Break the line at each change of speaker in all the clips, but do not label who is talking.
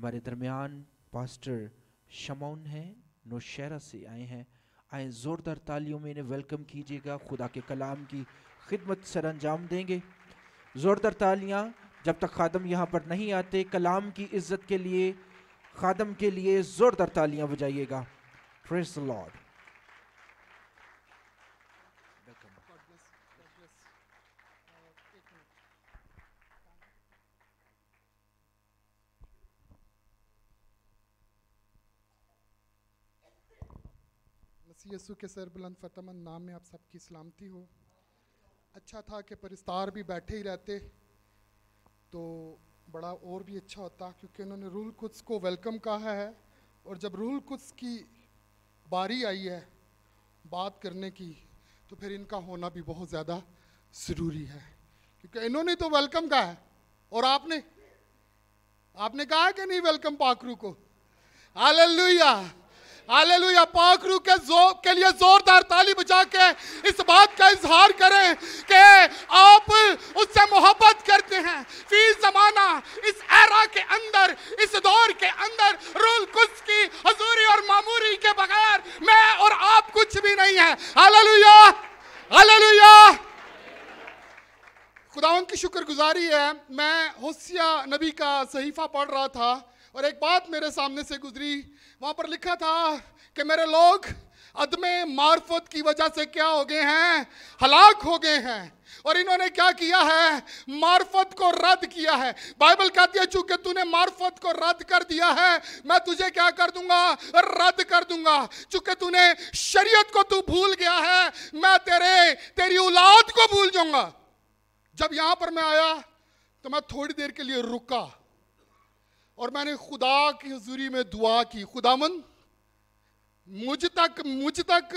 हमारे दरमियान पास्टर शमौन हैं नौशहरा से आए हैं आए ज़ोरदार तालियों में इन्हें वेलकम कीजिएगा खुदा के कलाम की खिदमत सर अंजाम देंगे ज़ोरदार तालियाँ जब तक खादम यहाँ पर नहीं आते कलाम की इज्जत के लिए खादम के लिए ज़ोरदार तालियाँ बजाइएगा फ्रेस लॉर्ड यसु के सरबुलंद फतमंद नाम में आप सबकी सलामती हो अच्छा था कि परिस्तार भी बैठे ही रहते तो बड़ा और भी अच्छा होता क्योंकि उन्होंने रूल कुछ को वेलकम कहा है और जब रूल कुछ की बारी आई है बात करने की तो फिर इनका होना भी बहुत ज़्यादा ज़रूरी है क्योंकि इन्होंने तो वेलकम कहा है और आपने आपने कहा कि नहीं वेलकम पाखरू को आलिया हालेलुया पाखरू के जो के लिए जोरदार ताली बजा के इस बात का इजहार करें कि आप उससे मोहब्बत करते हैं फिर जमाना इस एरा के अंदर इस दौर के अंदर रूल कुछ की हजूरी और मामूरी के बगैर मैं और आप कुछ भी नहीं है हालेलुया हालेलुया खुदावन की शुक्रगुजारी है मैं होसिया नबी का सहीफा पढ़ रहा था और एक बात मेरे सामने से गुजरी वहां पर लिखा था कि मेरे लोग अदमे मार्फत की वजह से क्या हो गए हैं हलाक हो गए हैं और इन्होंने क्या किया है मार्फत को रद्द किया है बाइबल कहती है चूंकि तूने मार्फत को रद्द कर दिया है मैं तुझे क्या कर दूंगा रद्द कर दूंगा चूंकि तूने शरीयत को तू भूल गया है मैं तेरे तेरी औलाद को भूल जाऊंगा जब यहां पर मैं आया तो मैं थोड़ी देर के लिए रुका और मैंने खुदा की हजूरी में दुआ की खुदामन मुझ तक मुझ तक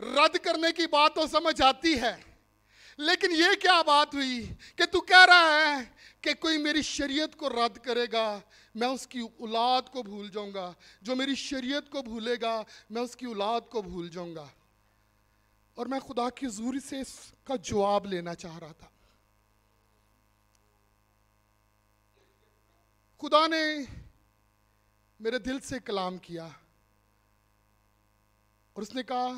रद्द करने की बात तो समझ आती है लेकिन ये क्या बात हुई कि तू कह रहा है कि कोई मेरी शरीयत को रद्द करेगा मैं उसकी औलाद को भूल जाऊंगा जो मेरी शरीयत को भूलेगा मैं उसकी औलाद को भूल जाऊंगा और मैं खुदा की जूरी से इसका जवाब लेना चाह रहा था खुदा ने मेरे दिल से कलाम किया और उसने कहा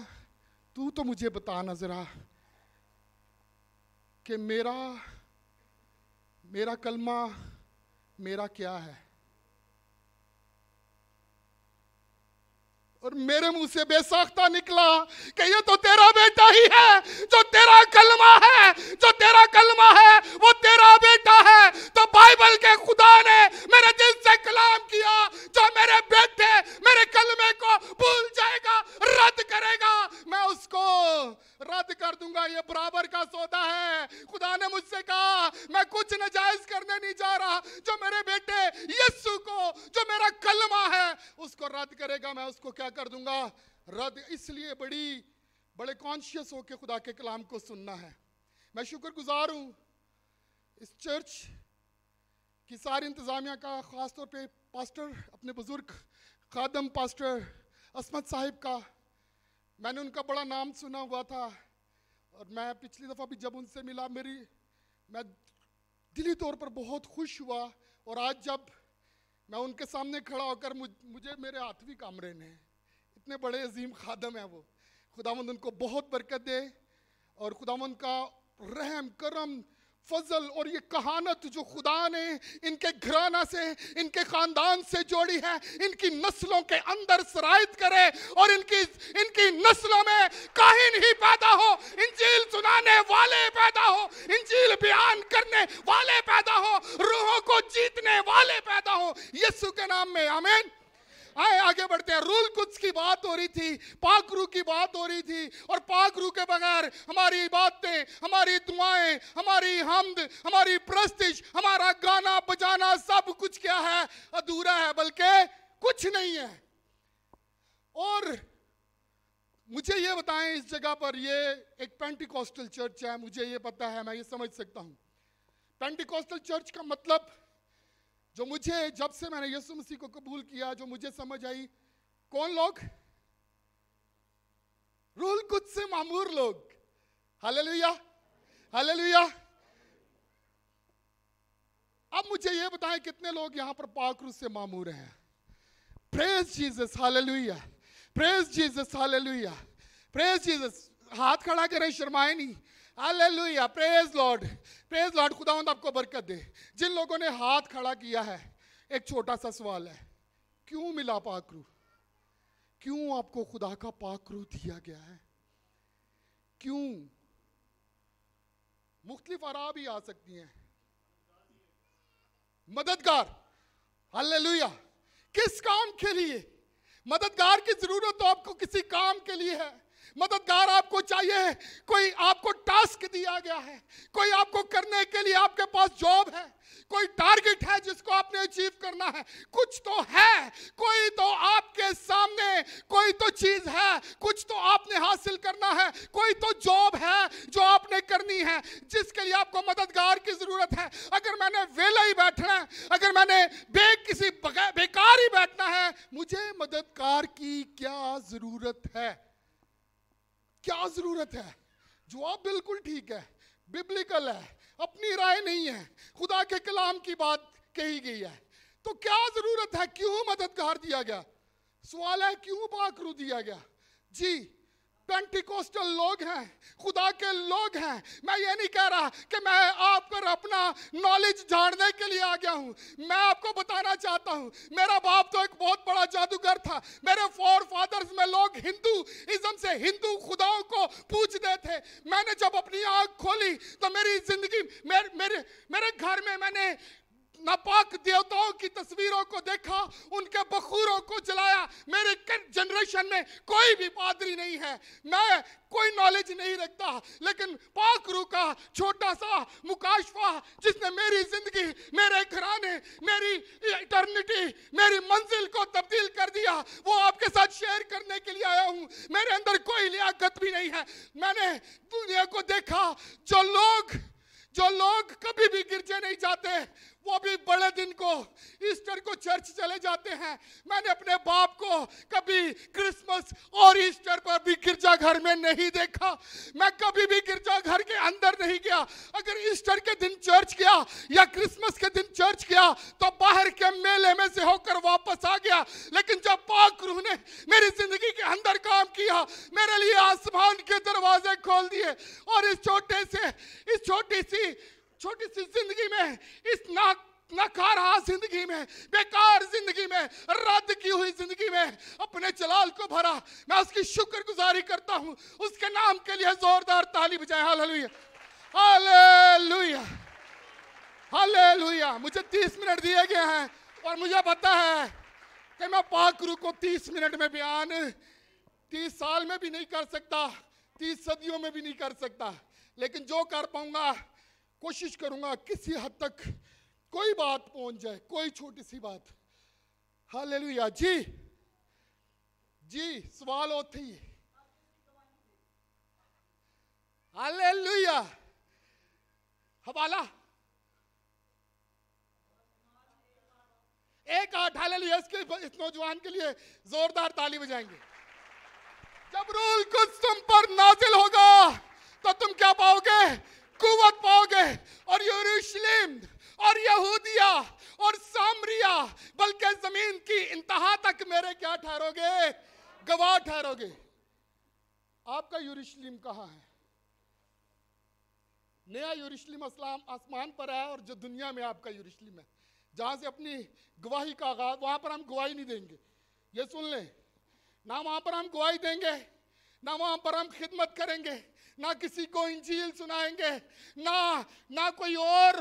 तू तो मुझे बता ज़रा कि मेरा मेरा कलमा मेरा क्या है और मेरे मुंह से बेसाख्ता निकला कि ये तो तेरा बेटा ही है जो तेरा कलमा है जो तेरा कलमा है वो तेरा बेटा है तो बाइबल के खुदा ने मेरे ने कलाम किया जो मेरे बेटे मेरे कलमे को भूल जाएगा रद्द करेगा मैं उसको रद्द कर दूंगा ये बराबर का सौदा है खुदा ने मुझसे कहा मैं कुछ नजायज करने नहीं जा रहा जो मेरे बेटे यस्सु को जो मेरा कलमा है उसको रद्द करेगा मैं उसको क्या कर दूंगा रद्द इसलिए बड़ी बड़े कॉन्शियस होकर खुदा के कलाम को सुनना है मैं शुक्रगुजार हूं इस चर्च कि इंतज़ामिया का ख़ास तौर पे पास्टर अपने बुज़ुर्ग खादम पास्टर असमत साहिब का मैंने उनका बड़ा नाम सुना हुआ था और मैं पिछली दफ़ा भी जब उनसे मिला मेरी मैं दिली तौर पर बहुत खुश हुआ और आज जब मैं उनके सामने खड़ा होकर मुझ, मुझे मेरे हाथ भी कामरे ने इतने बड़े अजीम खादम हैं वो खुदामंद उनको बहुत बरकत दे और खुदामंद का रहम करम फजल और ये कहानत जो खुदा ने इनके घराना से इनके खानदान से जोड़ी है इनकी नस्लों के अंदर सरायत करे और इनकी इनकी नस्लों में काहिन ही पैदा हो इंजील सुनाने वाले पैदा हो इंजील बयान करने वाले पैदा हो रूहों को जीतने वाले पैदा हो यीशु के नाम में आमीन आए आगे बढ़ते हैं रूल कुछ की बात हो रही थी पाखरू की बात हो रही थी और पाखरू के बगैर हमारी बातें हमारी दुआएं हमारी हमद हमारी प्रस्तिश हमारा गाना बजाना सब कुछ क्या है अधूरा है बल्कि कुछ नहीं है और मुझे ये बताएं इस जगह पर ये एक पेंटिकॉस्टल चर्च है मुझे ये पता है मैं ये समझ सकता हूँ पेंटिकॉस्टल चर्च का मतलब जो मुझे जब से मैंने यीशु मसीह को कबूल किया जो मुझे समझ आई कौन लोग रूल कुछ से मामूर लोग हालेलुया हालेलुया अब मुझे ये बताएं कितने लोग यहां पर पाकरू से मामूर हैं praise Jesus hallelujah praise Jesus hallelujah praise Jesus हाथ खड़ा करें शर्माए नहीं hallelujah praise Lord praise Lord खुदावंद आपको बरकत दे जिन लोगों ने हाथ खड़ा किया है एक छोटा सा सवाल है क्यों मिला पाकरू क्यों आपको खुदा का पाकरू दिया गया है क्यों मुख्तलिफ आरा भी आ सकती हैं मददगार हालेलुया किस काम के लिए मददगार की जरूरत तो आपको किसी काम के लिए है मददगार आपको चाहिए कोई आपको टास्क दिया गया है कोई आपको करने के लिए आपके पास जॉब है कोई टारगेट है जिसको आपने अचीव करना है कुछ तो है कोई तो आपके सामने कोई तो चीज है कुछ तो आपने हासिल करना है कोई तो जॉब है जो आपने करनी है जिसके लिए आपको मददगार की जरूरत है अगर मैंने वेला ही बैठना है अगर मैंने बे किसी बेकार ही बैठना है मुझे मददगार की क्या जरूरत है क्या जरूरत है जवाब बिल्कुल ठीक है बिब्लिकल है अपनी राय नहीं है खुदा के कलाम की बात कही गई है तो क्या जरूरत है क्यों मददगार दिया गया सवाल है क्यों पाखरू दिया गया जी पेंटिकोस्टल लोग हैं खुदा के लोग हैं मैं ये नहीं कह रहा कि मैं आप पर अपना नॉलेज जानने के लिए आ गया हूँ मैं आपको बताना चाहता हूँ मेरा बाप तो एक बहुत बड़ा जादूगर था मेरे फोर फादर्स में लोग हिंदू इज्म से हिंदू खुदाओं को पूछते थे मैंने जब अपनी आँख खोली तो मेरी जिंदगी मेरे मेरे मेरे घर में मैंने नापाक देवताओं की तस्वीरों को देखा उनके बखूरों को जलाया मेरे जनरेशन में कोई भी पादरी नहीं है मैं कोई नॉलेज नहीं रखता लेकिन पाक रू का छोटा सा मुकाशफा जिसने मेरी जिंदगी मेरे घराने मेरी इटर्निटी मेरी मंजिल को तब्दील कर दिया वो आपके साथ शेयर करने के लिए आया हूँ मेरे अंदर कोई लियाकत भी नहीं है मैंने दुनिया को देखा जो लोग जो लोग कभी भी गिरजे नहीं जाते वो भी बड़े दिन को ईस्टर को चर्च चले जाते हैं मैंने अपने बाप को कभी क्रिसमस और ईस्टर पर भी गिरजा घर में नहीं देखा मैं कभी भी गिरजा घर के अंदर नहीं गया अगर ईस्टर के दिन चर्च गया या क्रिसमस के दिन चर्च गया तो बाहर के मेले में से होकर वापस आ गया लेकिन जब पाक रूह ने मेरी जिंदगी के अंदर काम किया मेरे लिए आसमान के दरवाजे खोल दिए और इस छोटे से इस छोटी सी छोटी सी जिंदगी में इस ना नकारा हाँ जिंदगी में बेकार जिंदगी में रद्द की हुई जिंदगी में अपने जलाल को भरा मैं उसकी शुक्रगुजारी करता हूँ उसके नाम के लिए जोरदार ताली बजाए हालेलुया हालेलुया मुझे तीस मिनट दिए गए हैं और मुझे पता है कि मैं पाक को तीस मिनट में बयान तीस साल में भी नहीं कर सकता तीस सदियों में भी नहीं कर सकता लेकिन जो कर पाऊंगा कोशिश करूंगा किसी हद तक कोई बात पहुंच जाए कोई छोटी सी बात हालेलुया जी जी सवाल होते ही हालेलुया हवाला एक आठ हालेलुया इसके इस नौजवान के लिए जोरदार ताली बजाएंगे जब रूल कुछ तुम पर नाजिल होगा तो तुम क्या पाओगे कुवत पाओगे और यरूशलेम और यहूदिया और सामरिया बल्कि जमीन की इंतहा तक मेरे क्या ठहरोगे गवाह ठहरोगे आपका यरूशलेम कहाँ है नया यरूशलेम असलाम आसमान पर है और जो दुनिया में आपका यरूशलेम है जहां से अपनी गवाही का आगाज वहां पर हम गवाही नहीं देंगे ये सुन लें ना वहां पर हम गवाही देंगे ना वहां पर हम खिदमत करेंगे ना किसी को इंजील सुनाएंगे ना ना कोई और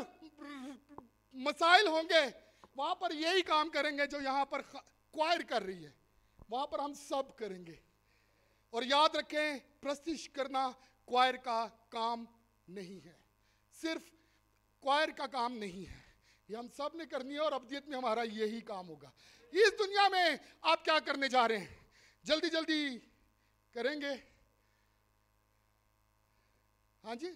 मसाइल होंगे वहां पर यही काम करेंगे जो यहाँ पर क्वायर कर रही है वहां पर हम सब करेंगे और याद रखें प्रस्तिश करना क्वायर का काम नहीं है सिर्फ क्वायर का काम नहीं है ये हम सब ने करनी है और अबदियत में हमारा यही काम होगा इस दुनिया में आप क्या करने जा रहे हैं जल्दी जल्दी करेंगे हाँ जी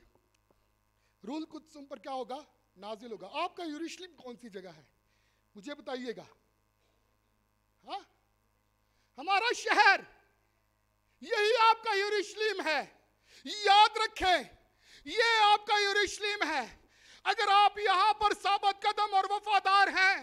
रूल सुन पर क्या होगा नाजिल होगा आपका यूरिशलिम कौन सी जगह है मुझे बताइएगा हाँ हमारा शहर यही आपका यूरिशलिम है याद रखें ये आपका यूरिशलिम है अगर आप यहां पर साबत कदम और वफादार हैं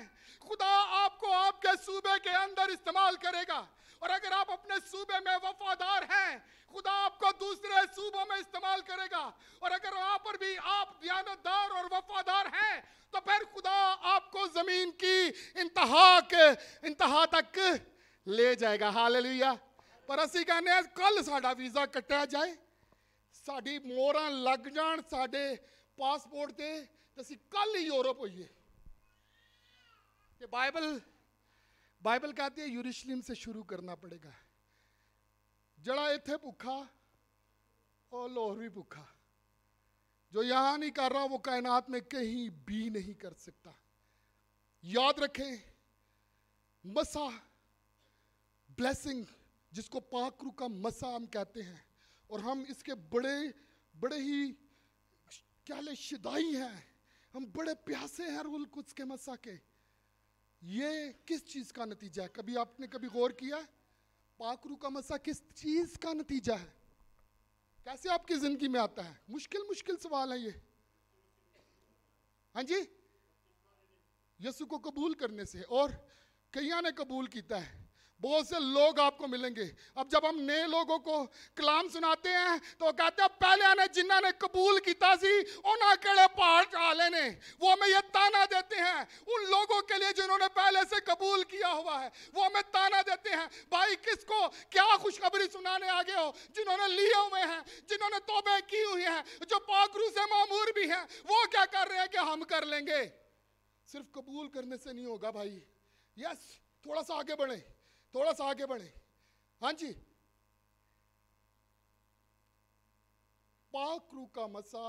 खुदा आपको आपके सूबे के अंदर इस्तेमाल करेगा और अगर आप अपने सूबे में वफादार हैं खुदा आपको दूसरे सूबों में इस्तेमाल करेगा और अगर वहां पर भी आप दयानतदार और वफादार हैं तो फिर खुदा आपको जमीन की इंतहा के इंतहा तक ले जाएगा हाल लिया पर असं कहने कल साडा वीज़ा कटिया जाए साड़ी मोर लग ਜਾਣ ਸਾਡੇ ਪਾਸਪੋਰਟ ਤੇ ਅਸੀਂ ਕੱਲ ਹੀ ਯੂਰਪ ਹੋਈਏ ਤੇ बाइबल कहती है यूरिशलिम से शुरू करना पड़ेगा जड़ा इतने भुखा और लाहौर भी भुखा जो यहां नहीं कर रहा वो कायनात में कहीं भी नहीं कर सकता याद रखें मसा ब्लेसिंग जिसको पाकरू का मसा हम कहते हैं और हम इसके बड़े बड़े ही क्या ले शिदाई हैं हम बड़े प्यासे हैं रुल कुछ के मसा के ये किस चीज का नतीजा है कभी आपने कभी गौर किया है पाखरू का मसा किस चीज का नतीजा है कैसे आपकी जिंदगी में आता है मुश्किल मुश्किल सवाल है ये हाँ जी यसु को कबूल करने से और कईया ने कबूल किया है बहुत से लोग आपको मिलेंगे अब जब हम नए लोगों को कलाम सुनाते हैं तो कहते हैं पहले आने जिन्होंने कबूल किया सी उन्हें केड़े पहाड़ चढ़ा लेने वो हमें यह ताना देते हैं उन लोगों के लिए जिन्होंने पहले से कबूल किया हुआ है वो हमें ताना देते हैं भाई किसको क्या खुशखबरी सुनाने आगे हो जिन्होंने लिए हुए हैं जिन्होंने तोबे की हुई है जो पाखरू से मामूर भी हैं वो क्या कर रहे हैं कि हम कर लेंगे सिर्फ कबूल करने से नहीं होगा भाई यस थोड़ा सा आगे बढ़े थोड़ा सा आगे बढ़े हाँ जी पाकरू का मसा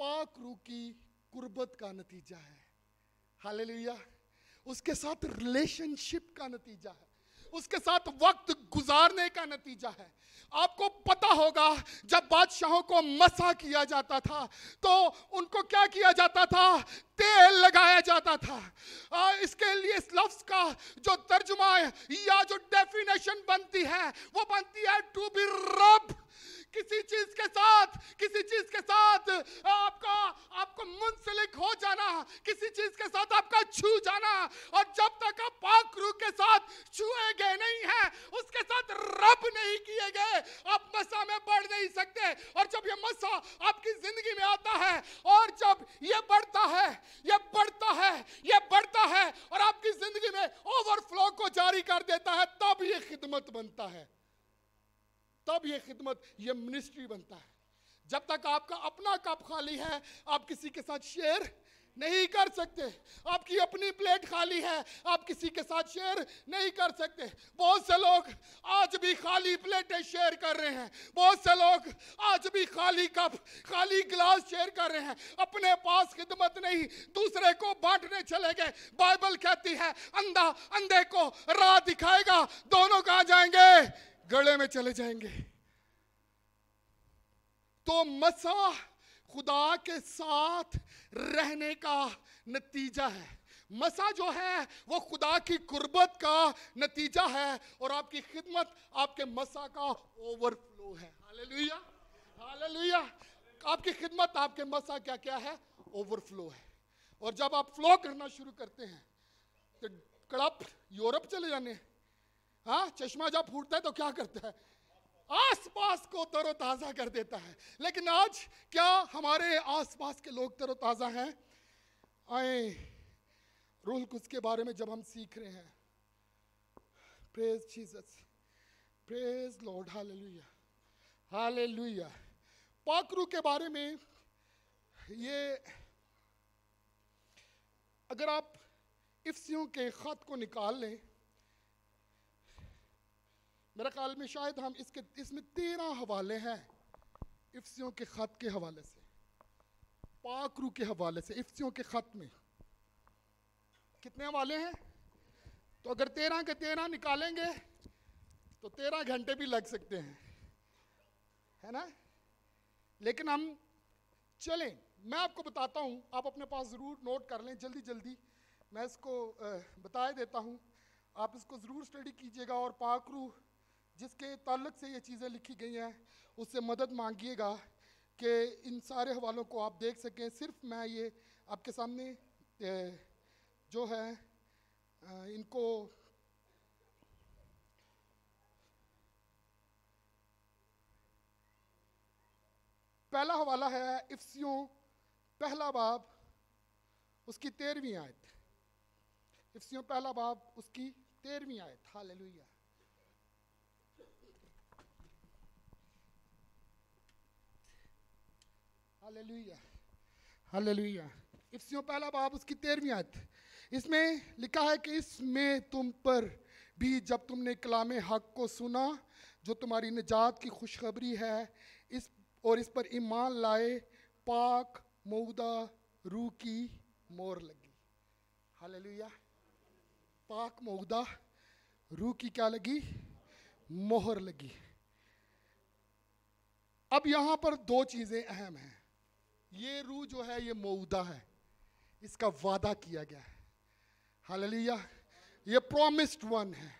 पाकरू की कुर्बत का नतीजा है हाल उसके साथ रिलेशनशिप का नतीजा है उसके साथ वक्त गुजारने का नतीजा है आपको पता होगा जब बादशाहों को मसा किया जाता था तो उनको क्या किया जाता था तेल लगाया जाता था आ, इसके लिए इस लफ्ज़ का जो तर्जुमा या जो डेफिनेशन बनती है वो बनती है टू बी रब्ड किसी चीज के साथ किसी चीज के साथ आपका आपको मुंसलिक हो जाना किसी चीज के साथ आपका छू जाना और जब तक आप पाक रूह के साथ छुए गए नहीं है उसके साथ रब नहीं किए गए आप मसा में बढ़ नहीं सकते और जब ये मसा आपकी जिंदगी में आता है और जब ये बढ़ता है ये बढ़ता है ये बढ़ता है और आपकी जिंदगी में ओवरफ्लो को जारी कर देता है तब ये खिदमत बनता है तब ये खिदमत ये मिनिस्ट्री बनता है जब तक आपका अपना कप खाली है आप किसी के साथ शेयर नहीं कर सकते आपकी अपनी प्लेट खाली है आप किसी के साथ शेयर नहीं कर सकते बहुत से लोग आज भी खाली प्लेटें शेयर कर रहे हैं बहुत से लोग आज भी खाली कप खाली गिलास शेयर कर रहे हैं अपने पास खिदमत नहीं दूसरे को बांटने चले गए बाइबल कहती है अंधा अंधे को राह दिखाएगा दोनों कहा जाएंगे गड़े में चले जाएंगे तो मसा खुदा के साथ रहने का नतीजा है मसा जो है वो खुदा की कुर्बत का नतीजा है और आपकी खिदमत आपके मसा का ओवरफ्लो है हालेलुया हालेलुया आपकी खिदमत आपके मसा क्या क्या है ओवरफ्लो है और जब आप फ्लो करना शुरू करते हैं तो कड़प यूरोप चले जाने हैं हाँ चश्मा जब फूटता है तो क्या करता है आसपास को तरोताज़ा कर देता है लेकिन आज क्या हमारे आसपास के लोग तरोताज़ा हैं आए रूल कुछ के बारे में जब हम सीख रहे हैं praise Jesus praise Lord hallelujah hallelujah पाकरू के बारे में ये अगर आप इफ्सियों के ख़त को निकाल लें मेरे ख्याल में शायद हम इसके इसमें तेरह हवाले हैं इफ्सियों के ख़त के हवाले से पाकरू के हवाले से इफ्सियों के ख़त में कितने हवाले हैं तो अगर तेरह के तेरह निकालेंगे तो तेरह घंटे भी लग सकते हैं है ना लेकिन हम चलें मैं आपको बताता हूँ आप अपने पास ज़रूर नोट कर लें जल्दी जल्दी मैं इसको बता देता हूँ आप इसको ज़रूर स्टडी कीजिएगा और पाकरू जिसके ताल्लुक से ये चीज़ें लिखी गई हैं उससे मदद मांगिएगा कि इन सारे हवालों को आप देख सकें सिर्फ मैं ये आपके सामने जो है इनको पहला हवाला है इफ्सियों पहला बाब उसकी तेरहवीं आयत इफ्सियों पहला बाब उसकी तेरहवीं आयत हाल हालेलुया हालेलुया इफ्सियों पहला बाब उसकी तेरहवीं आयत इसमें लिखा है कि इसमें तुम पर भी जब तुमने कलाम हक को सुना जो तुम्हारी निजात की खुशखबरी है इस और इस पर ईमान लाए पाक मऊदा रूह की मोर लगी हालेलुया पाक मऊदा रूह की क्या लगी मोहर लगी अब यहाँ पर दो चीज़ें अहम हैं ये रूह जो है ये मऊदा है इसका वादा किया गया है हालेलुया ये प्रोमिस्ड वन है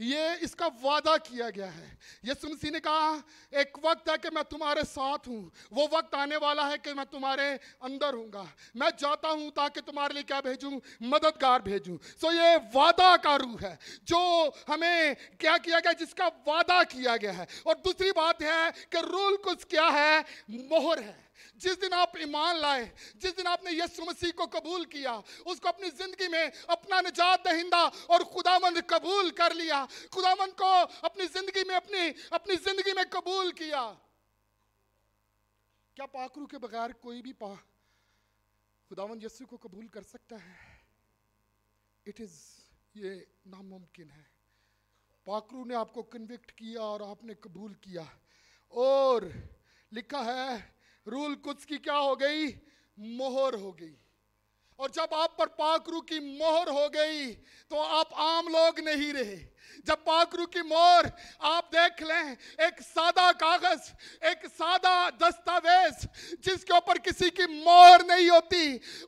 ये इसका वादा किया गया है ये मसीह ने कहा एक वक्त है कि मैं तुम्हारे साथ हूँ वो वक्त आने वाला है कि मैं तुम्हारे अंदर हूँगा मैं जाता हूँ ताकि तुम्हारे लिए क्या भेजूँ मददगार भेजूँ सो ये वादा का रूह है जो हमें क्या किया गया जिसका वादा किया गया है और दूसरी बात है कि रूल कुछ क्या है मोहर है जिस दिन आप ईमान लाए जिस दिन आपने यीशु मसीह को कबूल किया उसको अपनी ज़िंदगी में अपना निजात दहिंदा और खुदामंद कबूल कर लिया खुदामंद को अपनी ज़िंदगी में अपनी अपनी ज़िंदगी में कबूल किया क्या पाखरू के बगैर कोई भी पा खुदावन यस्सु को कबूल कर सकता है इट इज़ ये नामुमकिन है पाखरू ने आपको कन्विक्ट किया और आपने कबूल किया और लिखा है रूल कुछ की क्या हो गई मोहर हो गई और जब आप पर पाकरू की मोहर हो गई तो आप आम लोग नहीं रहे जब पाखरू की मोर आप देख लें एक सादा कागज एक सादा दस्तावेज जिसके ऊपर किसी की मोर नहीं होती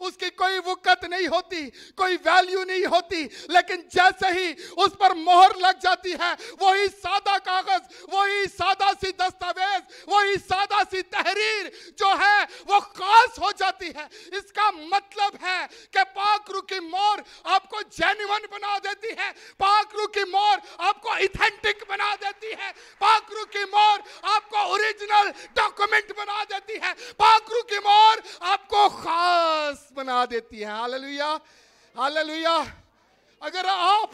उसकी कोई वक्त नहीं होती कोई वैल्यू नहीं होती लेकिन जैसे ही उस पर मोहर लग जाती है वही सादा कागज वही सादा सी दस्तावेज वही सादा सी तहरीर जो है वो खास हो जाती है इसका मतलब है कि पाखरू की मोर आपको जेन्यून बना देती है पाखरू की मोर मोर आपको इथेंटिक बना देती है पाखरू की मोर आपको ओरिजिनल डॉक्यूमेंट बना देती है पाखरू की मोर आपको खास बना देती है हालेलुया हालेलुया अगर आप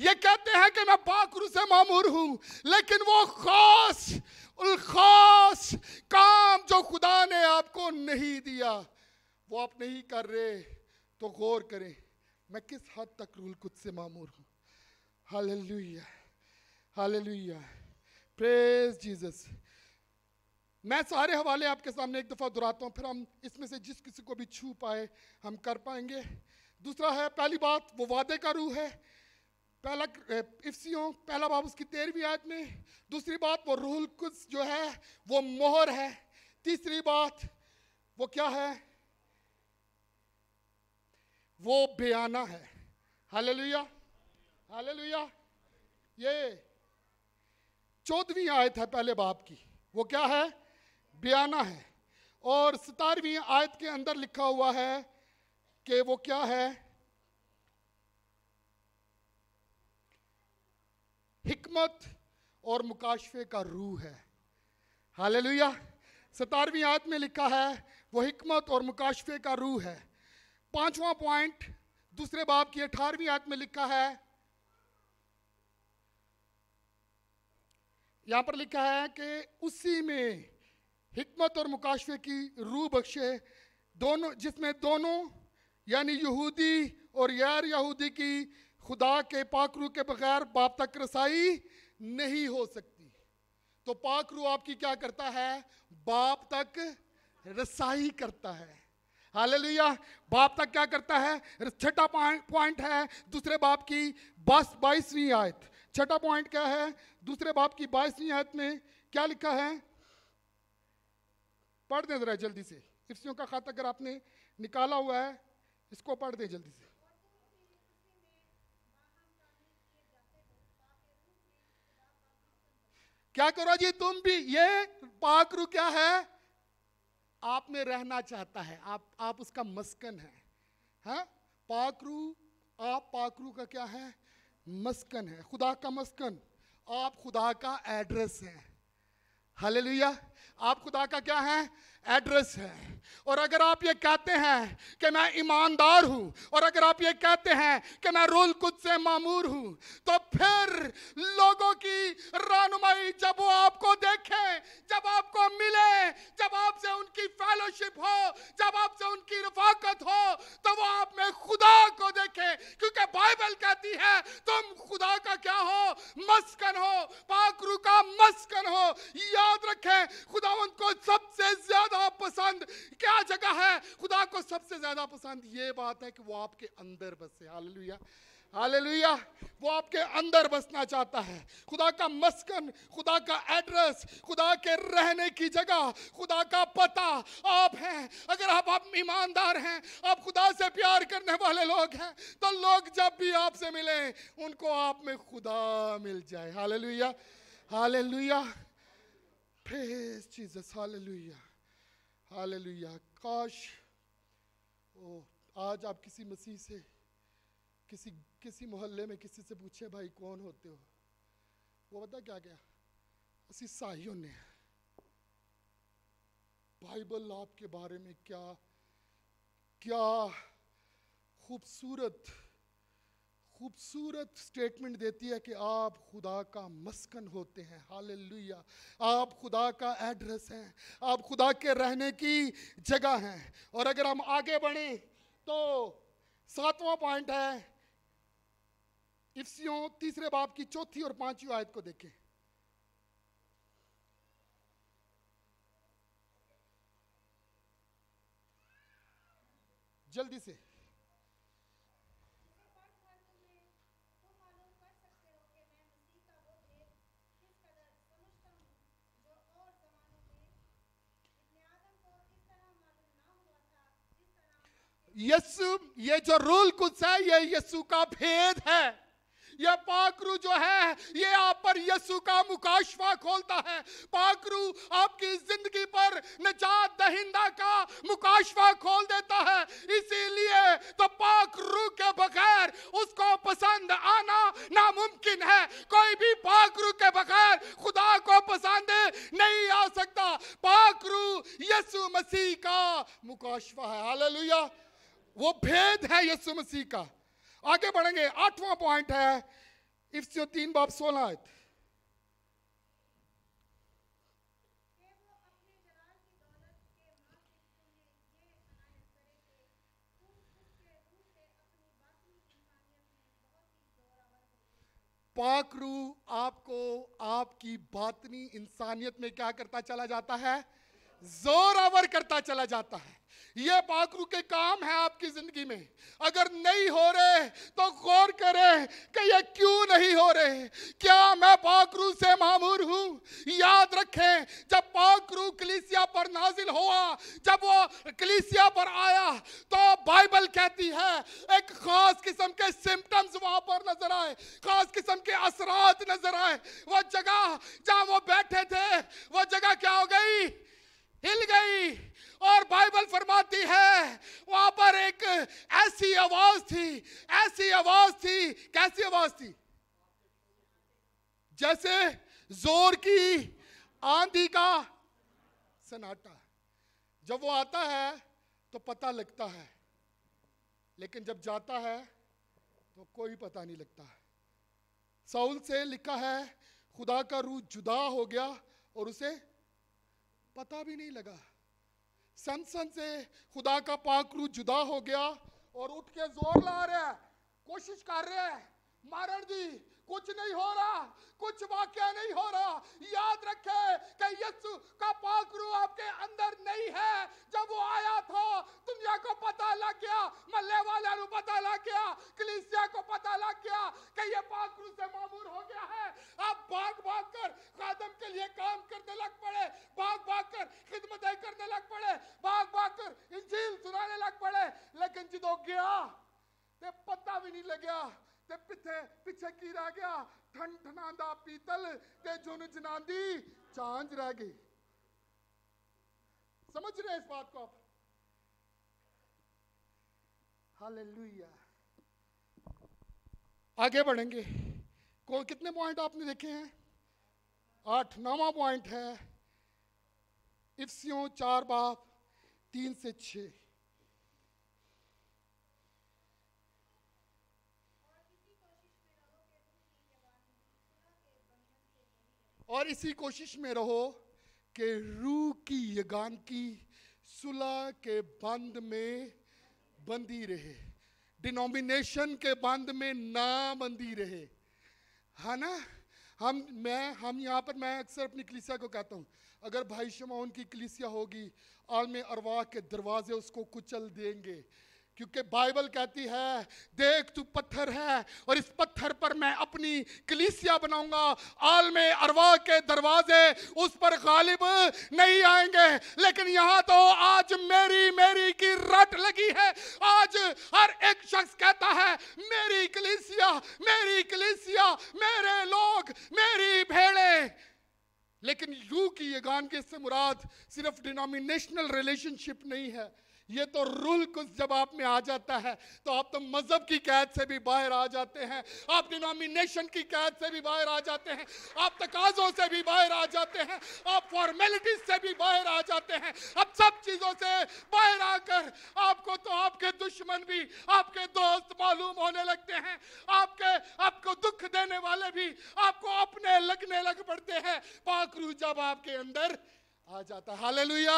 ये कहते हैं कि मैं पाखरू से मामूर हूं लेकिन वो खास खास काम जो खुदा ने आपको नहीं दिया वो आप नहीं कर रहे तो गौर करें मैं किस हद तक रूल कुछ से मामूर हूँ हालेलुया हालेलुया प्रेज जीसस मैं सारे हवाले आपके सामने एक दफ़ा दोहराता हूँ फिर हम इसमें से जिस किसी को भी छू पाए हम कर पाएंगे दूसरा है पहली बात वो वादे का रूह है पहला इफ्सियों पहला बाब उसकी तेरहवीं आयत में दूसरी बात वो रूहुल कुछ जो है वो मोहर है तीसरी बात वो क्या है वो बयाना है हालेलुया हालेलुया ये चौदहवीं आयत है पहले बाप की वो क्या है बयाना है और सतारवीं आयत के अंदर लिखा हुआ है कि वो क्या है हिकमत और मुकाशफे का रूह है हालेलुया सतारवीं आयत में लिखा है वो हिकमत और मुकाशफे का रूह है पांचवा पॉइंट दूसरे बाप की अठारहवीं आयत में लिखा है यहाँ पर लिखा है कि उसी में हमत और मुकाशफे की रूह बख्शे दोनों जिसमें दोनों यानी यहूदी और गैर यहूदी की खुदा के पाखरू के बगैर बाप तक रसाई नहीं हो सकती तो पाखरू आपकी क्या करता है बाप तक रसाई करता है हालेलुया बाप तक क्या करता है छठा पॉइंट है दूसरे बाप की बस बाईसवीं आयत छठा पॉइंट क्या है दूसरे बाप की बाईसवीं आयत में क्या लिखा है पढ़ दें जरा जल्दी से इफ्सियों का खाता अगर आपने निकाला हुआ है इसको पढ़ दें जल्दी से क्या करो जी तुम भी ये पाकरू क्या है आप में रहना चाहता है आप आप उसका मस्कन है है? हाँ? पाकरू आप पाकरू का क्या है मस्कन है खुदा का मस्कन आप खुदा का एड्रेस हैं हालेलुया आप खुदा का क्या है एड्रेस है और अगर आप ये कहते हैं कि मैं ईमानदार हूं और अगर आप ये कहते हैं कि मैं रोल कुद से मामूर हूं तो फिर लोगों की रानुमाई जब वो आपको देखें जब आपको मिले जब आपसे उनकी फेलोशिप हो जब आपसे उनकी रफाकत हो तो वो आप में खुदा को देखें क्योंकि बाइबल कहती है तुम खुदा का क्या हो मस्कन हो पाकरू का मस्कन हो या याद रखें खुदावन को सबसे ज्यादा पसंद क्या जगह है खुदा को सबसे ज्यादा पसंद ये बात है कि वो आपके अंदर बसे हालेलुया हालेलुया वो आपके अंदर बसना चाहता है खुदा का मस्कन खुदा का एड्रेस खुदा के रहने की जगह खुदा का पता आप हैं अगर आप आप ईमानदार हैं आप खुदा से प्यार करने वाले लोग हैं तो लोग जब भी आपसे मिलें उनको आप में खुदा मिल जाए hallelujah hallelujah Praise Jesus. Hallelujah. Hallelujah. काश ओ आज आप किसी मसीह से किसी किसी मोहल्ले में किसी से पूछे भाई कौन होते हो वो बता क्या क्या असी साहियों ने बाइबल आपके बारे में क्या क्या खूबसूरत खूबसूरत स्टेटमेंट देती है कि आप खुदा का मस्कन होते हैं हाल आप खुदा का एड्रेस हैं आप खुदा के रहने की जगह हैं और अगर हम आगे बढ़ें तो सातवां पॉइंट है इफ्सियों तीसरे बाप की चौथी और पांचवी आयत को देखें जल्दी से यस्सु ये जो रूल कुछ है ये यस्सु का भेद है यह पाकरू जो है ये आप पर यसु का मुकाशवा खोलता है पाकरू आपकी जिंदगी पर नजात दहिंदा का मुकाशवा खोल देता है इसीलिए तो पाकरू के बगैर उसको पसंद आना नामुमकिन है कोई भी पाकरू के बगैर खुदा को पसंद नहीं आ सकता पाकरू यसु मसीह का मुकाशवा है हालेलुया वो भेद है यीशु मसीह का आगे बढ़ेंगे आठवां पॉइंट है इफ्स यो तीन बाप सोलह पाकरू आपको आपकी बातनी इंसानियत में क्या करता चला जाता है जोरावर करता चला जाता है ये पाखरू के काम है आपकी जिंदगी में अगर नहीं हो रहे तो गौर करें कि ये क्यों नहीं हो रहे क्या मैं पाखरू से मामूर हूं याद रखें जब पाखरू कलिसिया पर नाजिल हुआ जब वो कलिसिया पर आया तो बाइबल कहती है एक खास किस्म के सिम्टम्स वहां पर नजर आए खास किस्म के असरात नजर आए वो जगह जहां वो बैठे थे वो जगह क्या हो गई हिल गई और बाइबल फरमाती है वहां पर एक ऐसी आवाज थी ऐसी आवाज थी कैसी आवाज थी जैसे जोर की आंधी का सन्नाटा जब वो आता है तो पता लगता है लेकिन जब जाता है तो कोई पता नहीं लगता साउल से लिखा है खुदा का रूह जुदा हो गया और उसे पता भी नहीं लगा सैमसन से खुदा का पाखरू जुदा हो गया और उठ के जोर ला रहा है कोशिश कर रहा है मारण दी कुछ नहीं हो रहा कुछ वाक्य नहीं हो रहा याद रखे कि यीशु का पाखरू आपके अंदर नहीं है जब वो आया था तुम या को पता लग गया मल्ले वाले को पता लग गया कलीसिया को पता लग गया कि ये पाखरू से मामूर हो गया है आप भाग भाग कर खादम के लिए काम करने लग पड़े भाग भाग कर खिदमत करने लग पड़े भाग भाग कर इंजील सुनाने लग पड़े लेकिन जो गया ते पता भी नहीं लग गया पिछे ਪਿੱਛੇ ਪਿੱਛੇ ਕੀ ਰਹਿ ਗਿਆ ਠਣਠਣਾ पीतल ते जुन ਜੁਨ ਜਨਾਂਦੀ ਚਾਂਜ ਰਹਿ ਗਈ समझ रहे इस बात को आप हालेलुया आगे बढ़ेंगे को कितने पॉइंट आपने देखे हैं आठ नवा पॉइंट है इफ्सियों चार बाप तीन से छः और इसी कोशिश में रहो कि रूह की की सुलह के बंद में बंदी रहे डिनोमिनेशन के बंद में ना बंदी रहे है हाँ ना हम मैं हम यहाँ पर मैं अक्सर अपनी कलिसिया को कहता हूँ अगर भाई शमा उनकी कलिसिया होगी आलम अरवा के दरवाजे उसको कुचल देंगे क्योंकि बाइबल कहती है देख तू पत्थर है और इस पत्थर पर मैं अपनी कलीसिया बनाऊंगा आलम अरवा के दरवाजे उस पर गालिब नहीं आएंगे लेकिन यहां तो आज मेरी मेरी की रट लगी है आज हर एक शख्स कहता है मेरी कलीसिया मेरी कलीसिया मेरे लोग मेरी भेड़े लेकिन यू की ये गान के से मुराद सिर्फ डिनोमिनेशनल रिलेशनशिप नहीं है ये तो रूल कुछ जब आप में आ जाता है तो आप तो मज़हब की कैद से भी बाहर आ जाते हैं आप डिनोमिनेशन की कैद से भी बाहर आ जाते हैं आप तकाजों से भी बाहर आ जाते हैं आप फॉर्मेलिटीज से भी बाहर आ जाते हैं अब सब चीज़ों से बाहर आकर आपको तो आपके दुश्मन भी आपके दोस्त मालूम होने लगते हैं आपके आपको दुख देने वाले भी आपको अपने लगने लग पड़ते हैं पाखरू जब आपके अंदर आ जाता है लुया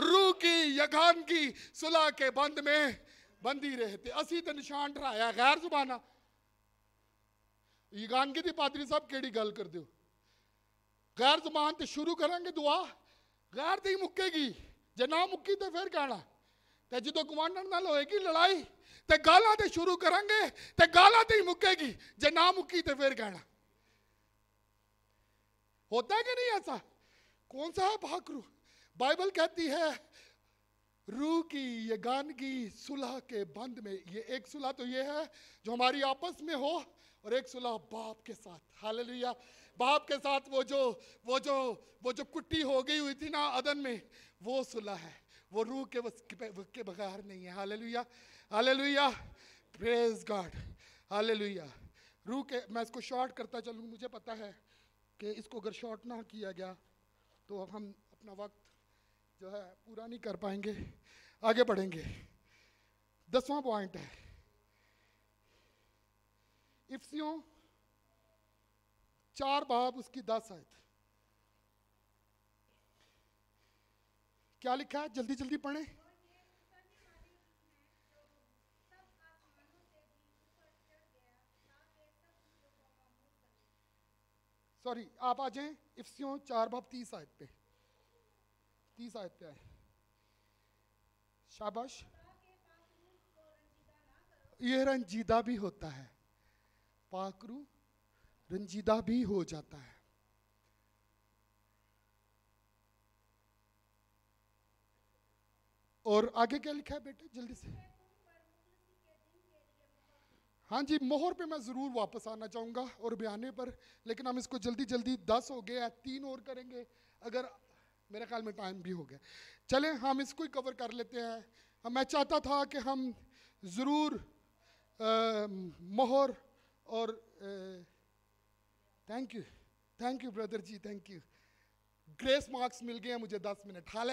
रूह की यगान की सुलह के बंद में बंदी रहते असी तो निशान ठहराया गैर जुबाना यगानगी की पादरी साहब केड़ी गल कर दो गैर जुबान तो शुरू करेंगे दुआ गैर तो ही मुकेगी जे ना मुक्की तो फिर कहना तो जो गुआढ़ न होएगी लड़ाई तो गाला तो शुरू करेंगे तो गाला तो ही मुकेगी जे ना मुक्की तो फिर कहना होता है कि नहीं ऐसा कौन सा है पाक रूह बाइबल कहती है रूह की ये गानगी सुलह के बंद में ये एक सुलह तो ये है जो हमारी आपस में हो और एक सुलह बाप के साथ हालेलुया बाप के साथ वो जो वो जो वो जो कुट्टी हो गई हुई थी ना अदन में वो सुलह है वो रूह के के बगैर नहीं है hallelujah hallelujah praise God hallelujah रूह के मैं इसको शॉर्ट करता चलूँ मुझे पता है कि इसको अगर शॉर्ट ना किया गया तो अब हम अपना वक्त जो है पूरा नहीं कर पाएंगे आगे बढ़ेंगे दसवां पॉइंट है इफ्सियों चार बाब उसकी दस आए क्या लिखा है जल्दी जल्दी पढ़ें सॉरी आप आ जाएं इफ्सियों चार बाब तीस आयत पे तीस आयत पे आए शाबाश ये रंजीदा भी होता है पाकरू रंजीदा भी हो जाता है और आगे क्या लिखा है बेटे जल्दी से हाँ जी मोहर पे मैं ज़रूर वापस आना चाहूँगा और बयाने पर लेकिन हम इसको जल्दी जल्दी दस हो गए या तीन और करेंगे अगर मेरे ख्याल में टाइम भी हो गया चलें हम इसको ही कवर कर लेते हैं मैं चाहता था कि हम ज़रूर मोहर और thank you thank you brother ji thank you grace marks मिल गए मुझे दस मिनट हाल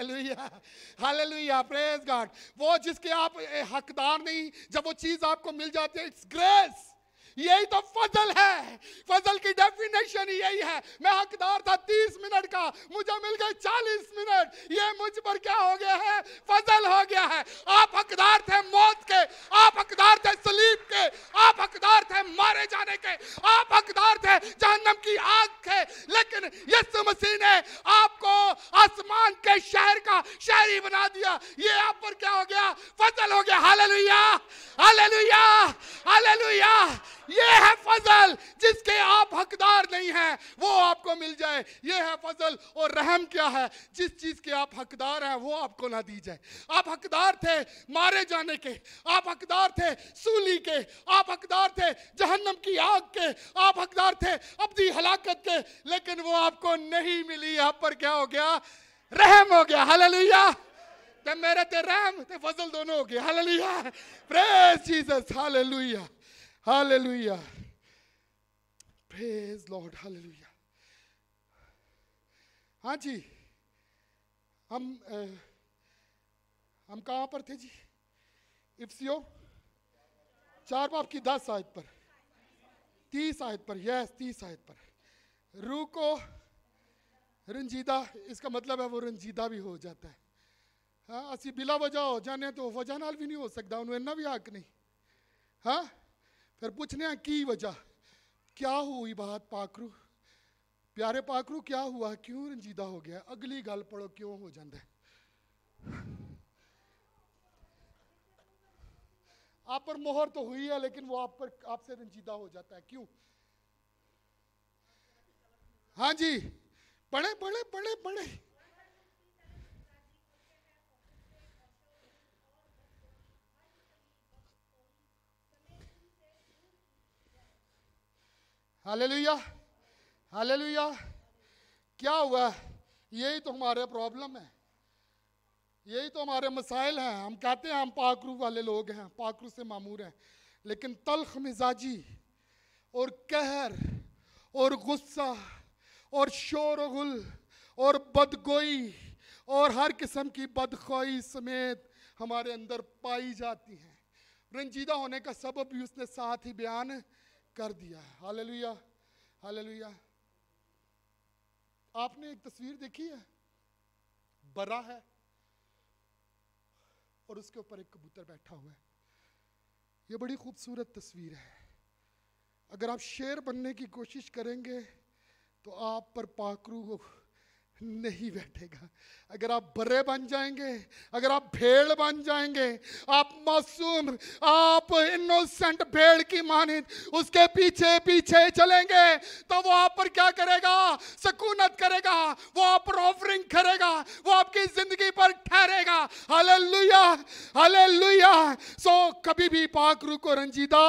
हाल प्रेस गार्ड वो जिसके आप हकदार नहीं जब वो चीज़ आपको मिल जाती है इट्स ग्रेस यही तो फजल है फजल की डेफिनेशन यही है मैं हकदार था तीस मिनट का मुझे मिल गए चालीस मिनट ये मुझ पर क्या हो गया है फजल हो गया है आप हकदार थे मौत के आप हकदार थे सलीब के आप हकदार थे मारे जाने के आप हकदार थे जहन्नम की आग के लेकिन यीशु मसीह ने आपको आसमान के शहर का शहरी बना दिया ये आप पर क्या हो गया फजल हो गया हालेलुया हालेलुया हालेलुया ये है फजल जिसके आप हकदार नहीं हैं वो आपको मिल जाए ये है फजल और रहम क्या है जिस चीज़ के आप हकदार हैं वो आपको ना दी जाए आप हकदार थे मारे जाने के आप हकदार थे सूली के आप हकदार थे जहन्नम की आग के आप हकदार थे अपनी हलाकत के लेकिन वो आपको नहीं मिली यहाँ पर क्या हो गया रहम हो गया हालेलुया ते मेरे ते रहम ते फजल दोनों हो गए hallelujah praise Jesus hallelujah hallelujah praise Lord hallelujah हाँ जी हम आ, हम कहाँ पर थे जी इफ्सियो चार पाप की दस आयत पर तीस आयत पर यस तीस आयत पर रू को रंजीदा इसका मतलब है वो रंजीदा भी हो जाता है हाँ, असी बिला वजह हो जाने तो वजह नाल भी नहीं हो सकता उन्होंने इन्ना भी हक नहीं हाँ फिर पूछने की वजह क्या हुई बात पाखरू प्यारे पाखरू क्या हुआ क्यों रंजीदा हो गया अगली गल पढ़ो क्यों हो जाए आप पर मोहर तो हुई है लेकिन वो आप पर आपसे रंजीदा हो जाता है क्यों हाँ जी पढ़े पढ़े पढ़े पढ़े हालेलुया हालेलुया क्या हुआ यही तो हमारे प्रॉब्लम है यही तो हमारे मसाइल हैं हम कहते हैं हम पाकरू वाले लोग हैं पाकरू से मामूर हैं लेकिन तलख मिजाजी और कहर और गुस्सा और शोर गुल और बदगोई और हर किस्म की बदखोई समेत हमारे अंदर पाई जाती हैं रंजीदा होने का सबब भी उसने साथ ही बयान है कर दिया है हालेलुया हालेलुया आपने एक तस्वीर देखी है बरा है और उसके ऊपर एक कबूतर बैठा हुआ है ये बड़ी खूबसूरत तस्वीर है अगर आप शेर बनने की कोशिश करेंगे तो आप पर पाकरू नहीं बैठेगा अगर आप बर्रे बन जाएंगे अगर आप भेड़ बन जाएंगे आप मासूम आप इनोसेंट भेड़ की मानित उसके पीछे पीछे चलेंगे तो वो आप पर क्या करेगा सकूनत करेगा वो आप पर ऑफरिंग करेगा वो आपकी जिंदगी पर ठहरेगा लुया हले लुया सो कभी भी पाकरू को रंजीदा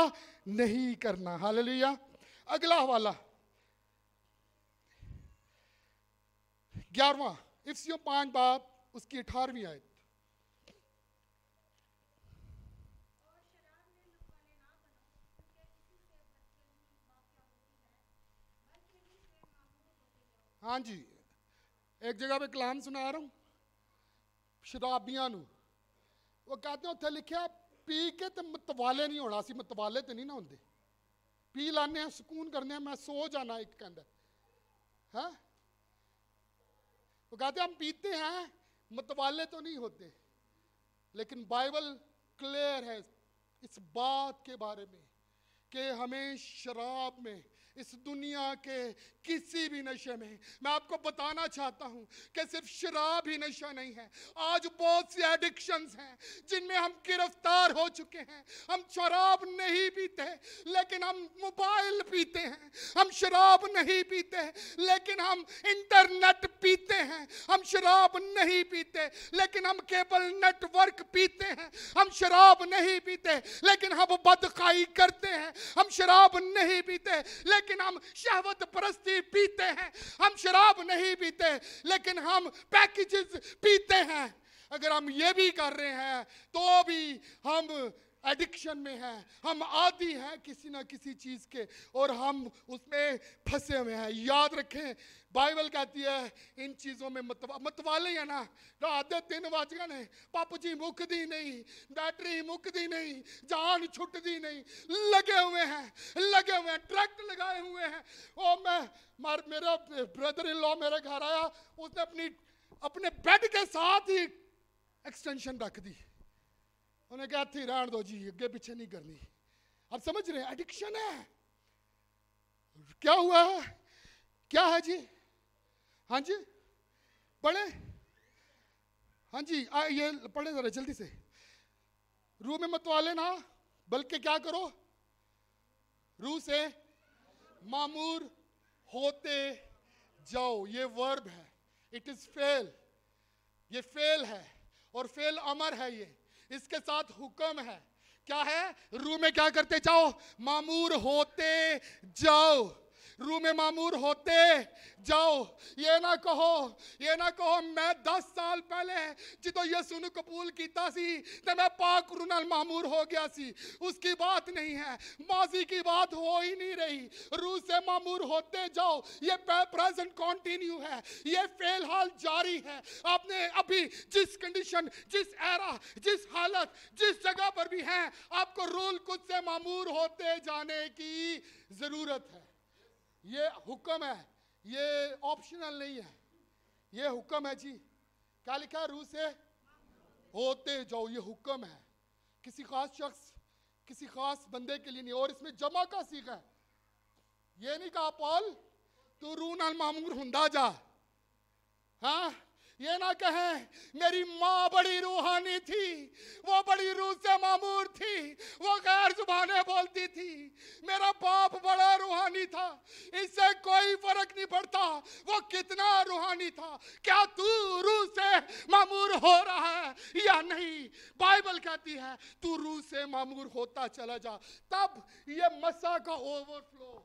नहीं करना लुया अगला वाला ग्यारहवा इफ्स यो पांच बाप उसकी अठारहवीं आयत हाँ जी एक जगह पे कलाम सुना रहा हूँ शराबियां वो कहते हैं उत्थे लिखा पी के तो मतवाले नहीं होना असं मतवाले तो नहीं ना होंगे पी लाने सुकून करने मैं सो जाना एक कहता है हाँ? वो कहते हम पीते हैं मतवाले तो नहीं होते लेकिन बाइबल क्लियर है इस बात के बारे में कि हमें शराब में इस दुनिया के किसी भी नशे में मैं आपको बताना चाहता हूँ कि सिर्फ शराब ही नशा नहीं है आज बहुत सी एडिक्शंस हैं जिनमें हम गिरफ्तार हो चुके हैं हम शराब नहीं पीते लेकिन हम मोबाइल पीते हैं हम शराब नहीं पीते लेकिन हम इंटरनेट पीते हैं हम शराब नहीं पीते लेकिन हम केबल नेटवर्क पीते हैं हम शराब नहीं पीते लेकिन हम बदकाई करते हैं हम शराब नहीं पीते लेकिन हम शहवत परस्ती पीते हैं हम शराब नहीं पीते लेकिन हम पैकेजेस पीते हैं अगर हम ये भी कर रहे हैं तो भी हम एडिक्शन में हैं हम आदि हैं किसी ना किसी चीज़ के और हम उसमें फंसे हुए हैं याद रखें बाइबल कहती है इन चीज़ों में मत मतवाले है ना आधे तीन वाचगा ने पाप जी मुकदी नहीं बैटरी मुकदी नहीं जान छुटती नहीं लगे हुए हैं लगे हुए हैं ट्रैक्ट लगाए हुए हैं ओ मैं मार मेरा ब्रदर इन लॉ मेरे घर आया उसने अपनी अपने बेड के साथ ही एक्सटेंशन रख दी उन्हें कहा थी रान दो जी अगे पीछे नहीं करनी आप समझ रहे हैं एडिक्शन है क्या हुआ है क्या है जी हाँ जी पढ़े हाँ जी आ, ये पढ़े जरा जल्दी से रूह में मतवा लेना बल्कि क्या करो रू से मामूर होते जाओ ये वर्ब है इट इज फेल ये फेल है और फेल अमर है ये इसके साथ हुक्म है क्या है रू में क्या करते जाओ मामूर होते जाओ रू में मामूर होते जाओ ये ना कहो ये ना कहो मैं दस साल पहले जो यसुन कबूल किया सी तो मैं पाक रूनल मामूर हो गया सी उसकी बात नहीं है माजी की बात हो ही नहीं रही रू से मामूर होते जाओ ये प्रेजेंट कंटिन्यू है ये फिलहाल जारी है आपने अभी जिस कंडीशन जिस एरा जिस हालत जिस जगह पर भी है आपको रूल खुद से मामूर होते जाने की ज़रूरत है ये हुक्म है ये ऑप्शनल नहीं है ये हुक्म है जी क्या लिखा है रूह से होते जाओ ये हुक्म है किसी खास शख्स किसी खास बंदे के लिए नहीं और इसमें जमा का सीख है ये नहीं कहा पॉल तू रू नाल मामूर हुंदा जा हाँ ये ना कहे मेरी माँ बड़ी रूहानी थी वो बड़ी रूह से मामूर थी वो गैर जुबाने बोलती थी मेरा बाप बड़ा रूहानी था इससे कोई फर्क नहीं पड़ता वो कितना रूहानी था क्या तू रूह से मामूर हो रहा है या नहीं बाइबल कहती है तू रूह से मामूर होता चला जा तब ये मसा का ओवरफ्लो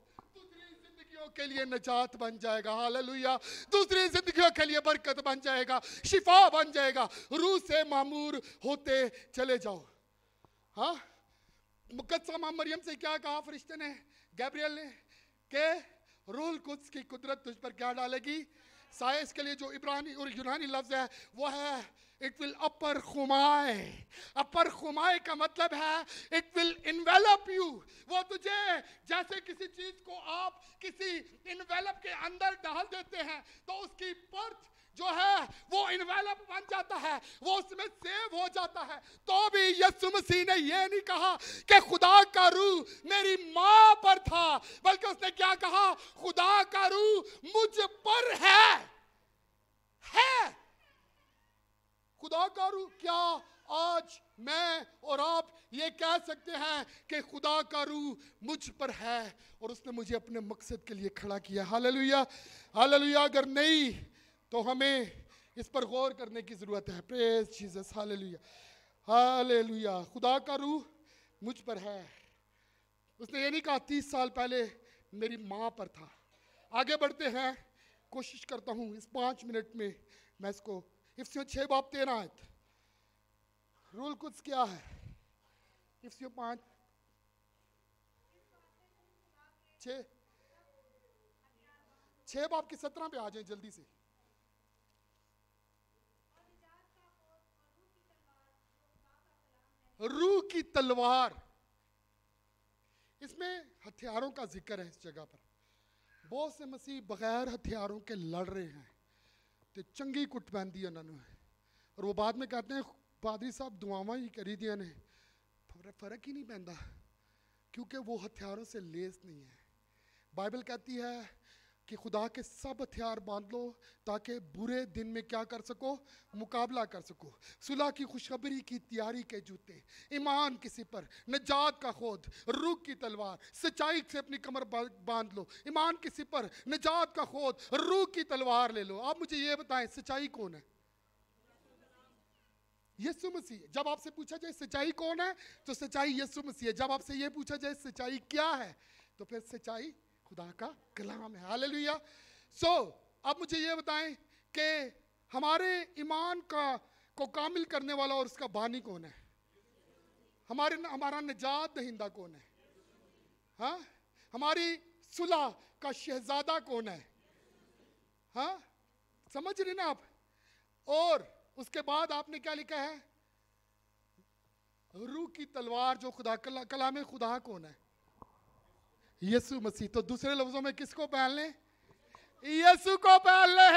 जिंदगियों के लिए निजात बन जाएगा हालेलुया दूसरी जिंदगियों के लिए बरकत बन जाएगा शिफा बन जाएगा रूह से मामूर होते चले जाओ हाँ मुकदसा मरियम से क्या कहा फरिश्ते ने गैब्रियल ने के रूल कुछ की कुदरत तुझ पर क्या डालेगी साइंस के लिए जो इब्रानी और यूनानी लफ्ज़ है वह है इट विल अपर खुमाए अपर खुमाए का मतलब है इट विल इनवेलप यू वो तुझे जैसे किसी चीज़ को आप किसी इनवेलप के अंदर डाल देते हैं तो उसकी पर्च जो है वो इनवेलप बन जाता है वो उसमें सेव हो जाता है तो भी यसु मसीह ने ये नहीं कहा कि खुदा का रूह मेरी माँ पर था बल्कि उसने क्या कहा खुदा का रूह मुझ पर है है खुदा का रूह क्या आज मैं और आप ये कह सकते हैं कि खुदा का रूह मुझ पर है और उसने मुझे अपने मकसद के लिए खड़ा किया हाल लुया अगर नहीं तो हमें इस पर गौर करने की ज़रूरत है प्रेज जीसस हालेलुया हालेलुया खुदा का रूह मुझ पर है उसने ये नहीं कहा तीस साल पहले मेरी माँ पर था आगे बढ़ते हैं कोशिश करता हूँ इस पाँच मिनट में मैं इसको इफ्सियों छः बाप तेरा आयत रूल कुछ क्या है इफ्सियों पाँच छः छः बाप की सत्रह पे आ जाए जल्दी से रूह की तलवार इसमें हथियारों का जिक्र है इस जगह पर बहुत से मसीह बगैर हथियारों के लड़ रहे हैं तो चंगी कुट ਪੈਂਦੀ ਉਹਨਾਂ ਨੂੰ ਔਰ ਉਹ ਬਾਅਦ ਵਿੱਚ ਕਹਤੇ ਹਨ ਪਾਦਰੀ ਸਾਹਿਬ ਦੁਆਵਾਂ ਹੀ ਕਰੀ ਦੀਆਂ ਨੇ ਪਰ ਫਰਕ ਹੀ नहीं पैदा क्योंकि वो हथियारों से लेस नहीं है बाइबल कहती है कि खुदा के सब हथियार बांध लो ताकि बुरे दिन में क्या कर सको मुकाबला कर सको सुलह की खुशखबरी की तैयारी के जूते ईमान किसी सिपर नजात का खोद रुख की तलवार सच्चाई से अपनी कमर बांध लो ईमान किसी सिपर नजात का खोद रूह की तलवार ले लो आप मुझे ये बताएं सच्चाई कौन है यीशु मसीह जब आपसे पूछा जाए सच्चाई कौन है तो सच्चाई यीशु मसीह जब आपसे ये पूछा जाए सच्चाई क्या है तो फिर सच्चाई खुदा का कलाम है हाल सो so, अब मुझे ये बताएं कि हमारे ईमान का को कामिल करने वाला और उसका बानी कौन है हमारे हमारा निजात दहिंदा कौन है हा? हमारी सुलह का शहजादा कौन है हा? समझ रहे ना आप और उसके बाद आपने क्या लिखा है रूह की तलवार जो खुदा कला, में खुदा कौन है यीशु मसीह तो दूसरे लफ्जों में किसको पहन लें यीशु को पहन ले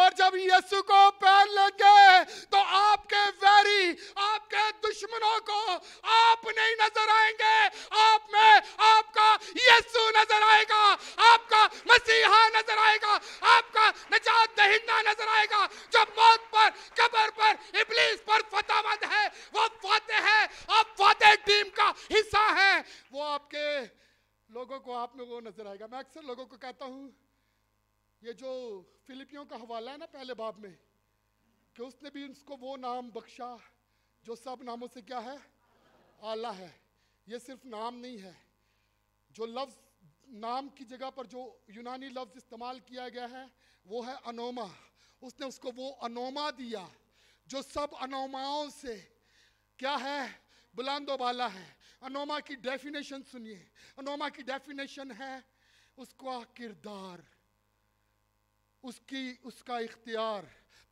और जब यीशु को पहन लेंगे तो आपके वैरी आपके दुश्मनों को आप नहीं नजर आएंगे आप में आपका यीशु नजर आएगा आपका मसीहा नजर आएगा आपका निजात दहिंदा नजर आएगा जब मौत पर कब्र पर इबलीस पर फतामंद है वो फाते है आप फाते टीम का हिस्सा है वो आपके लोगों को आप में वो नज़र आएगा मैं अक्सर लोगों को कहता हूँ ये जो फिलिपियों का हवाला है ना पहले बाब में कि उसने भी उसको वो नाम बख्शा जो सब नामों से क्या है आला है ये सिर्फ नाम नहीं है जो लफ्ज़ नाम की जगह पर जो यूनानी लफ्ज़ इस्तेमाल किया गया है वो है अनोमा उसने उसको वो अनोमा दिया जो सब अनोमाओं से क्या है बुलंदोबाला है अनोमा की डेफिनेशन सुनिए अनोमा की डेफिनेशन है उसका किरदार उसकी उसका इख्तियार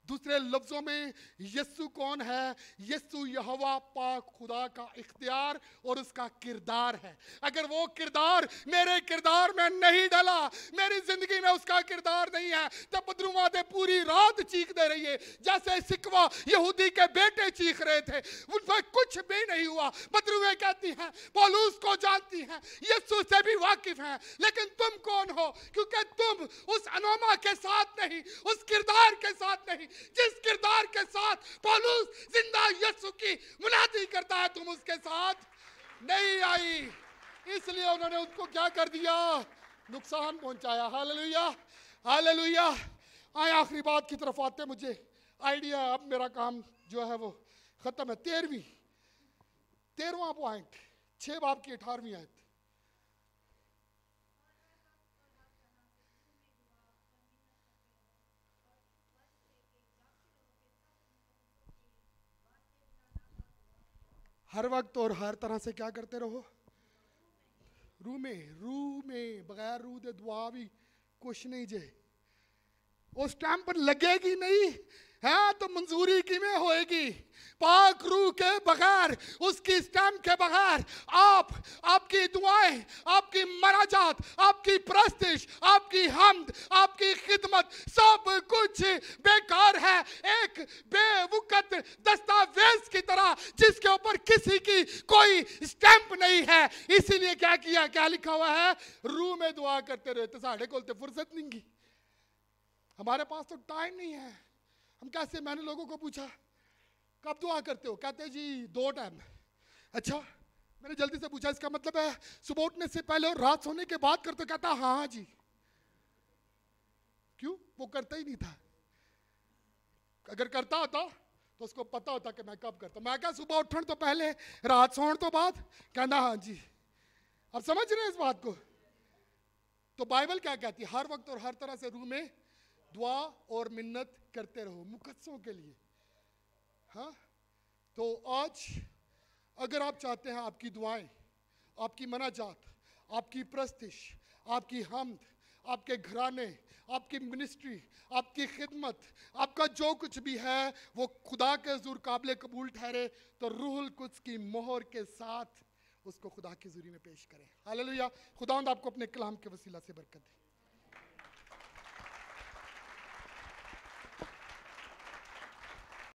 दूसरे लफ्जों में यस्सु कौन है यस्सु यहवा पाक खुदा का इख्तियार और उसका किरदार है अगर वो किरदार मेरे किरदार में नहीं डला मेरी जिंदगी में उसका किरदार नहीं है तब तो बद्रुमाते पूरी रात चीख दे रही है जैसे सिकवा यहूदी के बेटे चीख रहे थे उन पर कुछ भी नहीं हुआ बदरुए कहती हैं पोलूस को जानती हैं यस्सु से भी वाकिफ हैं लेकिन तुम कौन हो क्योंकि तुम उस अनोमा के साथ नहीं उस किरदार के साथ नहीं जिस किरदार के साथ पौलुस जिंदा यस्सु की मुनादी करता है तुम उसके साथ नहीं आई इसलिए उन्होंने उसको क्या कर दिया नुकसान पहुंचाया हालेलुया हालेलुया आए आखिरी बात की तरफ आते मुझे आइडिया अब मेरा काम जो है वो ख़त्म है तेरहवीं तेरवा पॉइंट छह बाप की अठारहवीं आयत हर वक्त और हर तरह से क्या करते रहो रू में रू में बगैर रू दे दुआ भी कुछ नहीं जे उस टाइम पर लगेगी नहीं है तो मंजूरी कि में होएगी पाक रूह के बगैर उसकी स्टैम्प के बगैर आप आपकी दुआएं आपकी मराजात आपकी प्रस्तिश आपकी हमद आपकी खिदमत सब कुछ बेकार है एक बेवकत दस्तावेज की तरह जिसके ऊपर किसी की कोई स्टैंप नहीं है इसीलिए क्या किया क्या लिखा हुआ है रूह में दुआ करते रहे तो साढ़े को तो फुर्सत नहीं की हमारे पास तो टाइम नहीं है हम कैसे मैंने लोगों को पूछा कब दुआ करते हो कहते जी दो टाइम अच्छा मैंने जल्दी से पूछा इसका मतलब है सुबह उठने से पहले और रात सोने के बाद करते कहता हाँ, हाँ जी क्यों वो करता ही नहीं था अगर करता होता तो उसको पता होता कि मैं कब करता मैं क्या सुबह उठन तो पहले रात सोन तो बाद कहना हाँ जी अब समझ रहे हैं इस बात को तो बाइबल क्या कहती है हर वक्त और हर तरह से रूह में दुआ और मिन्नत करते रहो मुकदसों के लिए हाँ तो आज अगर आप चाहते हैं आपकी दुआएं आपकी मनाजात आपकी प्रस्तिश आपकी हमद आपके घराने आपकी मिनिस्ट्री आपकी खिदमत आपका जो कुछ भी है वो खुदा के जूर काबिल कबूल ठहरे तो रूहुल कुछ की मोहर के साथ उसको खुदा की जूरी में पेश करें हाल खुदा आपको अपने कलाम के वसीला से बरकत दे